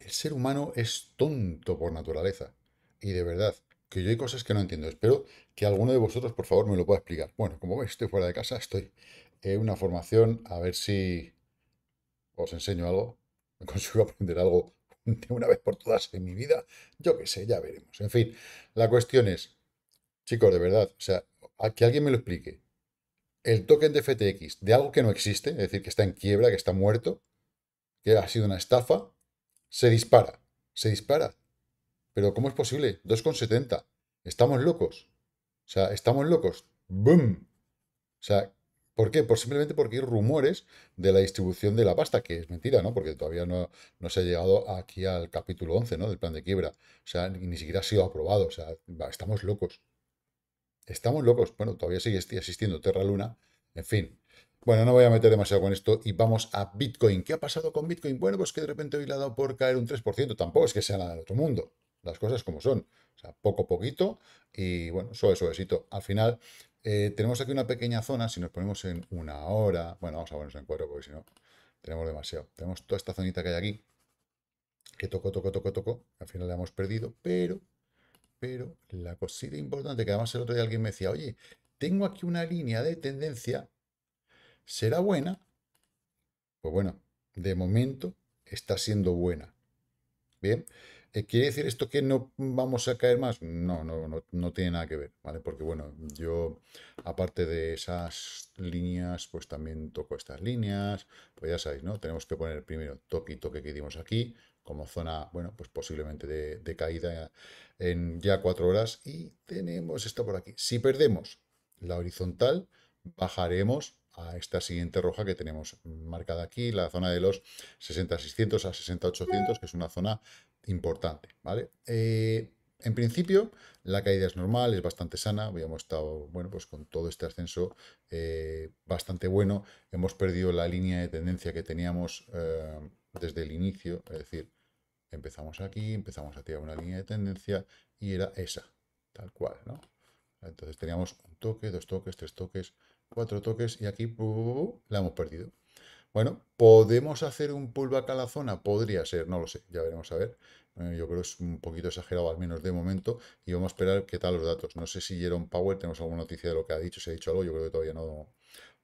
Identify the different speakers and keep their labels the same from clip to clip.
Speaker 1: el ser humano es tonto por naturaleza. Y de verdad, que yo hay cosas que no entiendo. Espero que alguno de vosotros, por favor, me lo pueda explicar. Bueno, como veis, estoy fuera de casa, estoy en una formación, a ver si os enseño algo, me consigo aprender algo de una vez por todas en mi vida. Yo qué sé, ya veremos. En fin, la cuestión es, chicos, de verdad, o sea, que alguien me lo explique. El token de FTX, de algo que no existe, es decir, que está en quiebra, que está muerto, que ha sido una estafa, se dispara, se dispara. Pero ¿cómo es posible? 2,70. Estamos locos. O sea, estamos locos. ¡Bum! O sea, ¿por qué? Por simplemente porque hay rumores de la distribución de la pasta, que es mentira, ¿no? Porque todavía no, se ha llegado aquí al capítulo 11, ¿no? Del plan de quiebra. O sea, ni, ni siquiera ha sido aprobado. O sea, estamos locos. Estamos locos. Bueno, todavía sigue existiendo Terra Luna. En fin, bueno, no voy a meter demasiado con esto y vamos a Bitcoin. ¿Qué ha pasado con Bitcoin? Bueno, pues que de repente hoy le ha dado por caer un 3%. Tampoco es que sea nada del otro mundo. Las cosas como son. O sea, poco a poquito y bueno, suave, suavecito. Al final, eh, tenemos aquí una pequeña zona. Si nos ponemos en una hora, bueno, vamos a ponernos en cuatro porque si no, tenemos demasiado. Tenemos toda esta zonita que hay aquí que tocó, tocó, tocó, tocó. Al final la hemos perdido, pero, pero la cosita importante que además el otro día alguien me decía, oye, tengo aquí una línea de tendencia ¿Será buena? Pues bueno, de momento está siendo buena. Bien, eh, ¿quiere decir esto que no vamos a caer más? No, no, no, tiene nada que ver, ¿vale? Porque bueno, yo aparte de esas líneas, pues también toco estas líneas, pues ya sabéis, ¿no? Tenemos que poner primero toque y toque que dimos aquí, como zona, bueno, pues posiblemente de, caída en ya cuatro horas y tenemos esto por aquí. Si perdemos la horizontal, bajaremos a esta siguiente roja que tenemos marcada aquí, la zona de los 60.600 a 60.800, que es una zona importante, ¿vale? Eh, en principio, la caída es normal, es bastante sana. Habíamos estado, bueno, pues con todo este ascenso eh, bastante bueno. Hemos perdido la línea de tendencia que teníamos eh, desde el inicio. Es decir, empezamos aquí, empezamos a tirar una línea de tendencia y era esa, tal cual, ¿no? Entonces teníamos un toque, dos toques, tres toques, cuatro toques y aquí la hemos perdido. Bueno, ¿podemos hacer un pullback a la zona? Podría ser, no lo sé, ya veremos a ver. Eh, yo creo que es un poquito exagerado, al menos de momento, y vamos a esperar qué tal los datos. No sé si Jerome Power, tenemos alguna noticia de lo que ha dicho, si ha dicho algo, yo creo que todavía no,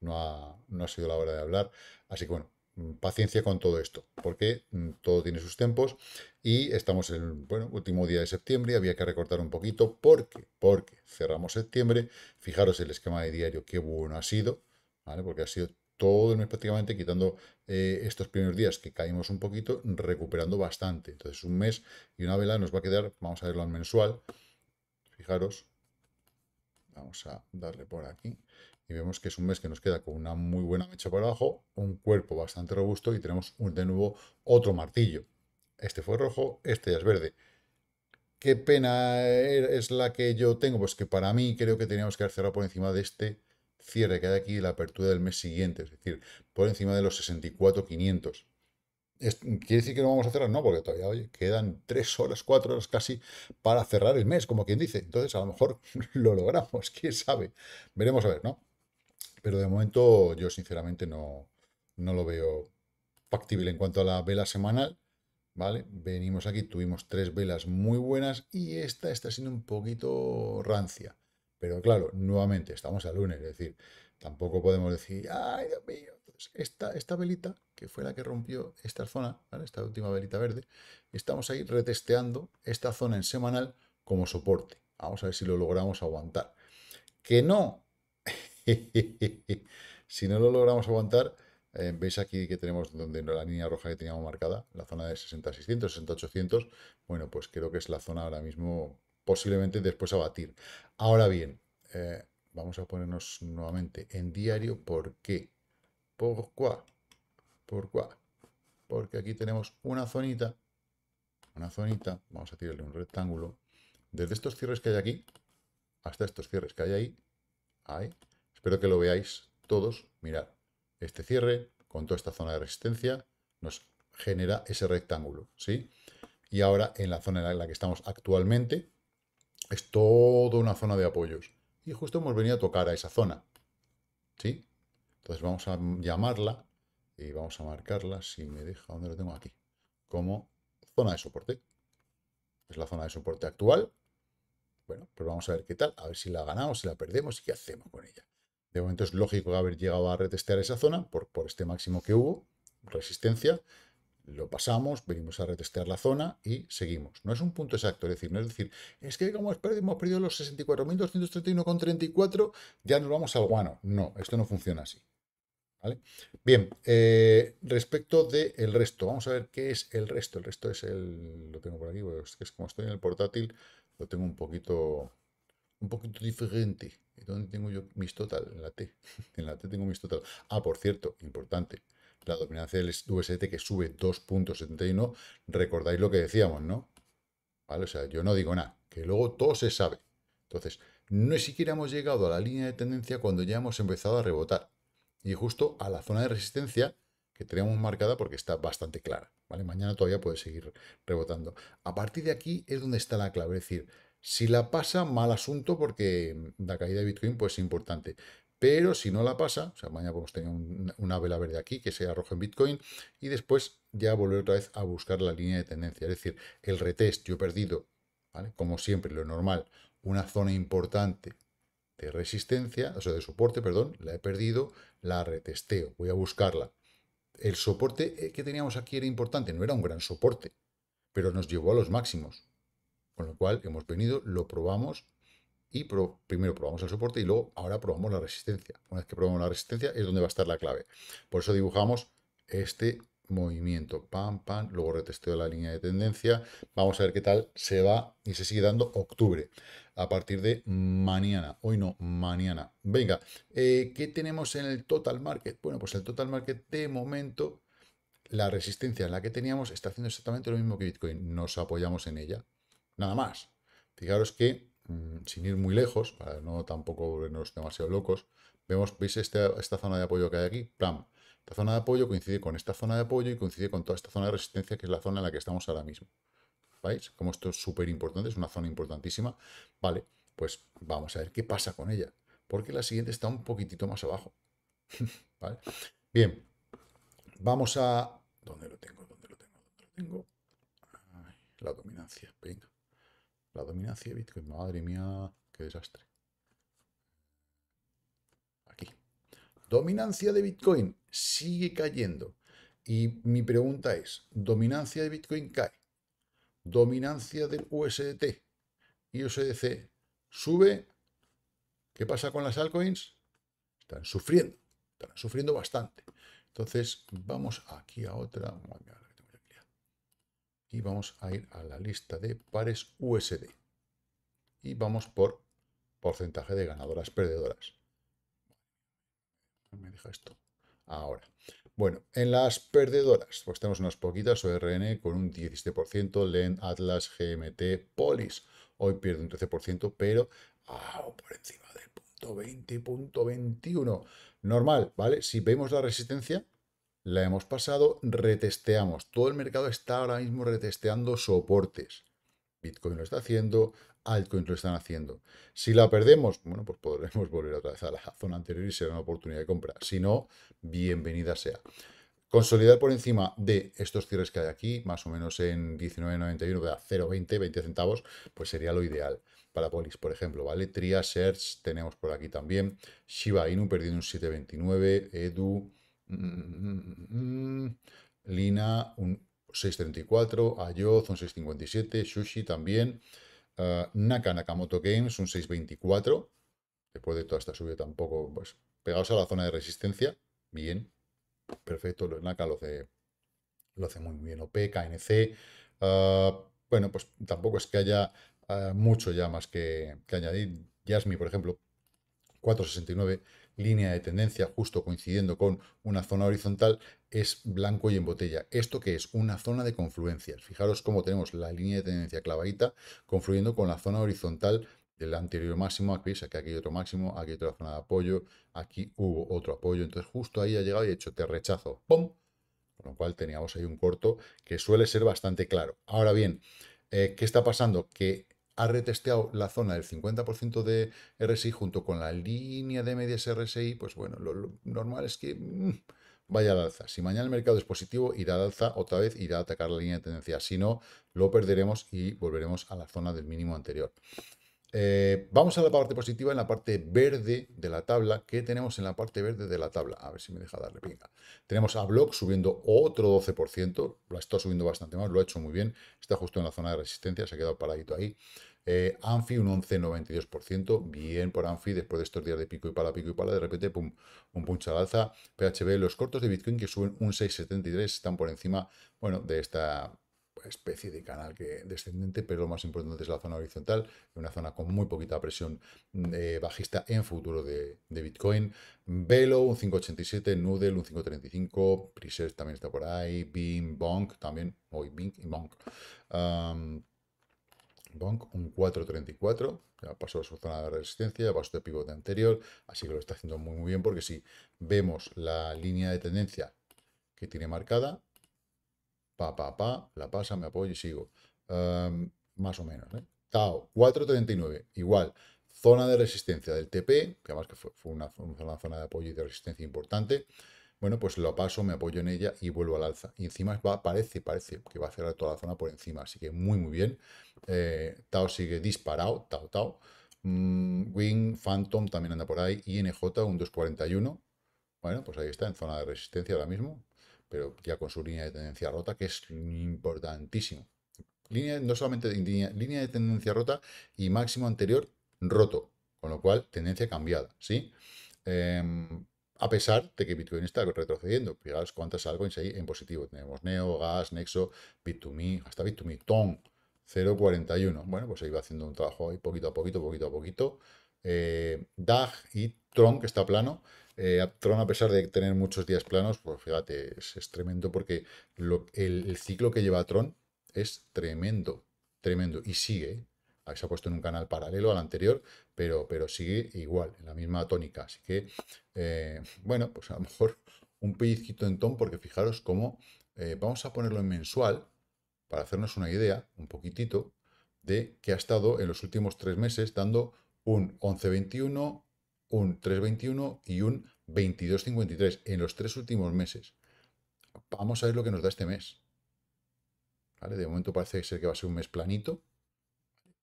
Speaker 1: no, ha, no ha sido la hora de hablar. Así que bueno, Mm, paciencia con todo esto, porque mm, todo tiene sus tiempos y estamos en el bueno, último día de septiembre, había que recortar un poquito porque, porque cerramos septiembre, fijaros el esquema de diario, qué bueno ha sido, ¿vale? porque ha sido todo el mes prácticamente, quitando eh, estos primeros días que caímos un poquito, recuperando bastante. Entonces un mes y una vela nos va a quedar, vamos a verlo al mensual, fijaros, Vamos a darle por aquí. Y vemos que es un mes que nos queda con una muy buena mecha por abajo, un cuerpo bastante robusto y tenemos de nuevo otro martillo. Este fue rojo, este ya es verde. ¿Qué pena er, es la que yo tengo? Pues que para mí creo que teníamos que haber por encima de este cierre que hay aquí la apertura del mes siguiente, es decir, por encima de los 64,500. ¿Quiere decir que no vamos a cerrar? No, porque todavía quedan tres horas, cuatro horas casi para cerrar el mes, como quien dice. Entonces, a lo mejor lo logramos, quién sabe. Veremos a ver, ¿no? Pero de momento, yo sinceramente no, no lo veo factible en cuanto a la vela semanal. ¿Vale? Venimos aquí, tuvimos tres velas muy buenas y esta está siendo un poquito rancia. Pero claro, nuevamente, estamos a lunes, es decir, tampoco podemos decir, ay, Dios mío, esta, esta velita, que fue la que rompió esta zona, esta última velita verde, estamos ahí retesteando esta zona en semanal como soporte. Vamos a ver si lo logramos aguantar. Que no, si no lo logramos aguantar, eh, veis aquí que tenemos donde la línea roja que teníamos marcada, la zona de 60-600, bueno, pues creo que es la zona ahora mismo posiblemente después a batir. Ahora bien, eh, vamos a ponernos nuevamente en diario porque ¿Por qué? Porque aquí tenemos una zonita, una zonita, vamos a tirarle un rectángulo, desde estos cierres que hay aquí hasta estos cierres que hay ahí, ahí. Espero que lo veáis todos. Mirad, este cierre con toda esta zona de resistencia nos genera ese rectángulo, ¿sí? Y ahora en la zona en la que estamos actualmente es toda una zona de apoyos. Y justo hemos venido a tocar a esa zona, ¿sí? Entonces vamos a llamarla y vamos a marcarla, si me deja, ¿dónde lo tengo? Aquí, como zona de soporte. Es la zona de soporte actual. Bueno, pues vamos a ver qué tal, a ver si la ganamos, si la perdemos y qué hacemos con ella. De momento es lógico haber llegado a retestear esa zona por, por este máximo que hubo, resistencia, lo pasamos, venimos a retestear la zona y seguimos. No es un punto exacto, es decir, no es decir, es que como hemos perdido los 64.231,34, ya nos vamos al guano. No, esto no funciona así. ¿Vale? Bien, eh, respecto del resto, vamos a ver qué es el resto. El resto es el. Lo tengo por aquí, porque es como estoy en el portátil, lo tengo un poquito. Un poquito diferente. ¿Dónde tengo yo mis total? En la T. En la T tengo mis total. Ah, por cierto, importante. La dominancia del UST que sube 2.71. Recordáis lo que decíamos, ¿no? ¿Vale? O sea, yo no digo nada, que luego todo se sabe. Entonces, no siquiera hemos llegado a la línea de tendencia cuando ya hemos empezado a rebotar y justo a la zona de resistencia que tenemos marcada porque está bastante clara. ¿vale? Mañana todavía puede seguir rebotando. A partir de aquí es donde está la clave. Es decir, si la pasa, mal asunto porque la caída de Bitcoin pues, es importante. Pero si no la pasa, o sea, mañana podemos tener una vela verde aquí que se arroja en Bitcoin y después ya volver otra vez a buscar la línea de tendencia. Es decir, el retest yo he perdido, como siempre, lo normal, una zona importante de resistencia, o sea, de soporte, perdón, la he perdido, la retesteo, voy a buscarla. El soporte eh, que teníamos aquí era importante, no era un gran soporte, pero nos llevó a los máximos. Con lo cual hemos venido, lo probamos y pro primero probamos el soporte y luego ahora probamos la resistencia. Una vez que probamos la resistencia es donde va a estar la clave. Por eso dibujamos este movimiento, pam, pam, luego retesteo la línea de tendencia, vamos a ver qué tal se va y se sigue dando octubre a partir de mañana, hoy no, mañana. Venga, eh, ¿qué tenemos en el total market? Bueno, pues el total market de momento, la resistencia en la que teníamos está haciendo exactamente lo mismo que Bitcoin, nos apoyamos en ella, nada más. Fijaros que, mm, sin ir muy lejos, para no tampoco volvernos demasiado locos, vemos, veis esta, esta zona de apoyo que hay aquí, pam esta zona de apoyo coincide con esta zona de apoyo y coincide con toda esta zona de resistencia, que es la zona en la que estamos ahora mismo. ¿Veis? Como esto es súper importante, es una zona importantísima. Vale, pues vamos a ver qué pasa con ella. Porque la siguiente está un poquitito más abajo. ¿Vale? Bien, vamos a... ¿Dónde lo tengo? ¿Dónde lo tengo? ¿Dónde lo tengo? la dominancia, venga. La dominancia de Bitcoin, madre mía, qué desastre. Aquí. Dominancia de Bitcoin sigue cayendo. Y mi pregunta es, ¿dominancia de Bitcoin cae? ¿Dominancia del USDT y USDC sube? ¿Qué pasa con las altcoins? Están sufriendo, están sufriendo bastante. Entonces, vamos aquí a otra. Y vamos a ir a la lista de pares USD. Y vamos por porcentaje de ganadoras perdedoras. Me deja esto ahora. Bueno, en las perdedoras, pues tenemos unas poquitas, ORN con un 17%, LEN, Atlas, GMT, Polis. Hoy pierde un 13%, pero por encima del punto 20, punto 21. Normal, ¿vale? Si vemos la resistencia, la hemos pasado, retesteamos. Todo el mercado está ahora mismo retesteando soportes. Bitcoin lo está haciendo, altcoin lo están haciendo. Si la perdemos, bueno, pues podremos volver otra vez a la zona anterior y será una oportunidad de compra. Si no, bienvenida sea. Consolidar por encima de estos cierres que hay aquí, más o menos en 19.91, 0.20, 20 centavos, pues sería lo ideal para Polis, por ejemplo, ¿vale? Tria, Search, tenemos por aquí también. Shiba Inu perdiendo un 7.29, Edu, mm, mm, mm, Lina un 634, Ayoz un 657, Sushi también, eh, Naka Nakamoto Games un 624, después de toda esta subida tampoco, pues pegados a la zona de resistencia, bien, perfecto, Naka lo hace, lo hace muy bien, OP, KNC, eh, bueno, pues tampoco es que haya eh, mucho ya más que, que añadir, Yasmi, por ejemplo, 469, línea de tendencia, justo coincidiendo con una zona horizontal, es blanco y en botella. ¿Esto que es? Una zona de confluencias. Fijaros cómo tenemos la línea de tendencia clavadita confluyendo con la zona horizontal del anterior máximo, aquí que aquí hay otro máximo, aquí hay otra zona de apoyo, aquí hubo otro apoyo, entonces justo ahí ha llegado y ha hecho te rechazo, ¡pum! Con lo cual teníamos ahí un corto que suele ser bastante claro. Ahora bien, eh, ¿qué está pasando? Que ha retesteado la zona del 50% de RSI junto con la línea de medias RSI, pues bueno, lo, normal es que mm, vaya al alza. Si mañana el mercado es positivo, irá al alza otra vez, irá a atacar la línea de tendencia. Si no, lo perderemos y volveremos a la zona del mínimo anterior. Eh, vamos a la parte positiva en la parte verde de la tabla. ¿Qué tenemos en la parte verde de la tabla? A ver si me deja darle pinga. Tenemos a Block subiendo otro 12%. la está subiendo bastante más, lo ha hecho muy bien. Está justo en la zona de resistencia, se ha quedado paradito ahí. Eh, Anfi un 11,92%, bien por Anfi, después de estos días de pico y pala, pico y pala, de repente, pum, un punch al alza. PHB, los cortos de Bitcoin que suben un 6,73, están por encima, bueno, de esta especie de canal que, descendente, pero lo más importante es la zona horizontal, una zona con muy poquita presión mm, eh, bajista en futuro de, Bitcoin. Velo, un 587, Noodle, un 535, Priset también está por ahí, Bing, Bonk también, hoy y Bonk. Bonk, un 434, ya pasó a su zona de resistencia, pasó de pivote anterior, así que lo está haciendo muy, muy bien porque si vemos la línea de tendencia que tiene marcada, pa, pa, pa, la pasa, me apoyo y sigo. Em, más o menos, ¿eh? Tao, 4.39, igual. Zona de resistencia del TP, que además que fue, una, zona de apoyo y de resistencia importante. Bueno, pues lo paso, me apoyo en ella y vuelvo al alza. Y encima va, parece, parece que va a cerrar toda la zona por encima. Así que muy, muy bien. Eh, Tao sigue disparado, Tao, Tao. Mm, Wing, Phantom también anda por ahí. INJ, un 241. Bueno, pues ahí está, en zona de resistencia ahora mismo pero ya con su línea de tendencia rota, que es importantísimo. Línea, no solamente de línea, de tendencia rota y máximo anterior roto, con lo cual tendencia cambiada, ¿sí? Em, a pesar de que Bitcoin está retrocediendo, fijaos cuántas altcoins hay en positivo. Tenemos Neo, Gas, Nexo, Bit2Me, hasta Bit2Me, Tom, 0.41. Bueno, pues ahí va haciendo un trabajo ahí poquito a poquito, poquito a poquito. Eh, DAG y Tron, que está plano, eh, Tron, a pesar de tener muchos días planos, pues fíjate, es, tremendo porque el, ciclo que lleva Tron es tremendo, tremendo, y sigue. ¿eh? Ah, se ha puesto en un canal paralelo al anterior, pero, pero sigue igual, en la misma tónica. Así que, eh, bueno, pues a lo mejor un pellizquito en tono porque fijaros cómo eh, vamos a ponerlo en mensual, para hacernos una idea, un poquitito, de que ha estado en los últimos tres meses dando un 11.21, un 3,21 y un 22,53 en los tres últimos meses. Vamos a ver lo que nos da este mes. De momento parece ser que va a ser un mes planito,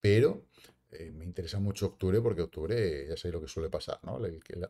Speaker 1: pero eh, me interesa mucho octubre porque octubre ya sé lo que suele pasar, ¿no? El, el,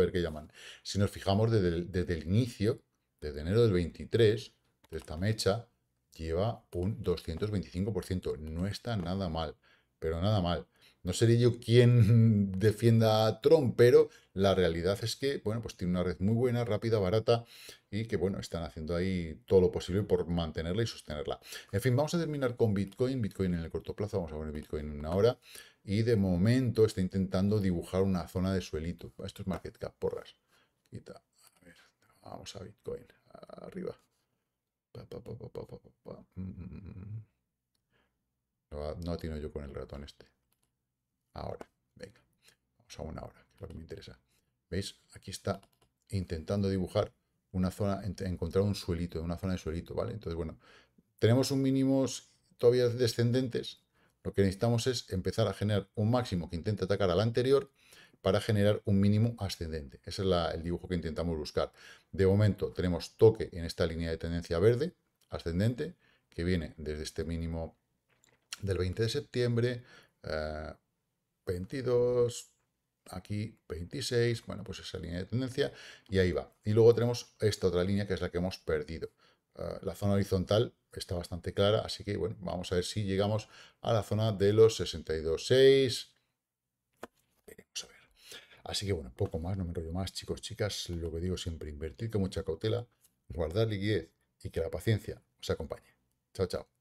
Speaker 1: el que llaman. Si nos fijamos desde el, desde el inicio, desde enero del 23, de esta mecha, lleva un 225%. No está nada mal, pero nada mal. No seré yo quien defienda a Tron, pero la realidad es que, bueno, pues tiene una red muy buena, rápida, barata y que, bueno, están haciendo ahí todo lo posible por mantenerla y sostenerla. En fin, vamos a terminar con Bitcoin. Bitcoin en el corto plazo, vamos a poner Bitcoin en una hora. Y de momento está intentando dibujar una zona de suelito. Esto es market cap, porras. vamos a Bitcoin. Arriba. no atino yo con el ratón este ahora. Venga, vamos a una hora, que es lo que me interesa. ¿Veis? Aquí está intentando dibujar una zona, encontrar un suelito, una zona de suelito, ¿vale? Entonces, bueno, tenemos un mínimo todavía descendentes. Lo que necesitamos es empezar a generar un máximo que intente atacar al anterior para generar un mínimo ascendente. Ese es el dibujo que intentamos buscar. De momento tenemos toque en esta línea de tendencia verde, ascendente, que viene desde este mínimo del 20 de septiembre, eh, 22, aquí 26, bueno, pues esa línea de tendencia, y ahí va. Y luego tenemos esta otra línea, que es la que hemos perdido. Ah, la zona horizontal está bastante clara, así que, bueno, vamos a ver si llegamos a la zona de los 62.6. Así que, bueno, poco más, no me enrollo más, chicos, chicas. Lo que digo siempre, invertir con mucha cautela, guardar liquidez y que la paciencia os acompañe. Chao, chao.